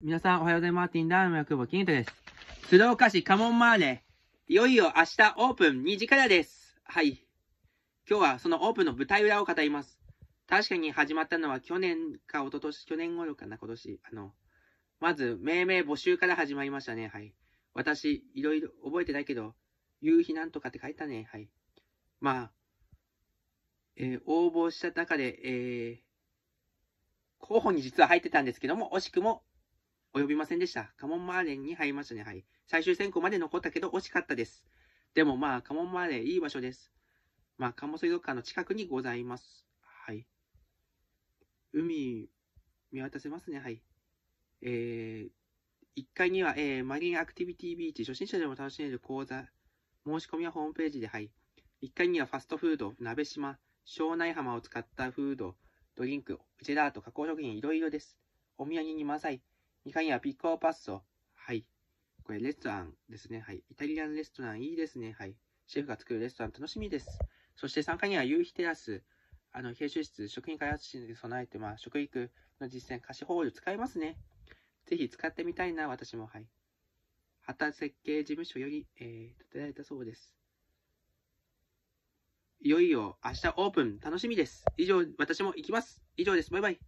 皆さんおはようございます。ティンダーの役保健太です。鶴岡市カモンマーレ。いよいよ明日オープン2時からです。はい。今日はそのオープンの舞台裏を語ります。確かに始まったのは去年か一昨年、去年頃かな、今年。あの、まず命名募集から始まりましたね。はい。私、いろいろ覚えてないけど、夕日なんとかって書いたね。はい。まあ、えー、応募した中で、えー、候補に実は入ってたんですけども、惜しくも及びませんでした。カモンマーレンに入りましたね。はい。最終選考まで残ったけど惜しかったです。でもまあ、カモンマーレンいい場所です。まあ、カモ水族館の近くにございます。はい。海、見渡せますね。はい。えー、1階には、えー、マリンアクティビティビーチ、初心者でも楽しめる講座、申し込みはホームページで、はい。1階にはファストフード、鍋島、庄内浜を使ったフード、ドリンク、ジェラート、加工食品、いろいろです。お土産に満載。2階にはピコーパッソ。はい。これ、レストランですね。はい。イタリアンレストラン、いいですね。はい。シェフが作るレストラン、楽しみです。そして、3階には夕日テラス。あの、編集室、職員開発室に備えて、まあ、食育の実践、貸しホール使いますね。ぜひ使ってみたいな、私も。はい。畑設計事務所より、えー、建てられたそうです。いよいよ明日オープン楽しみです。以上、私も行きます。以上です。バイバイ。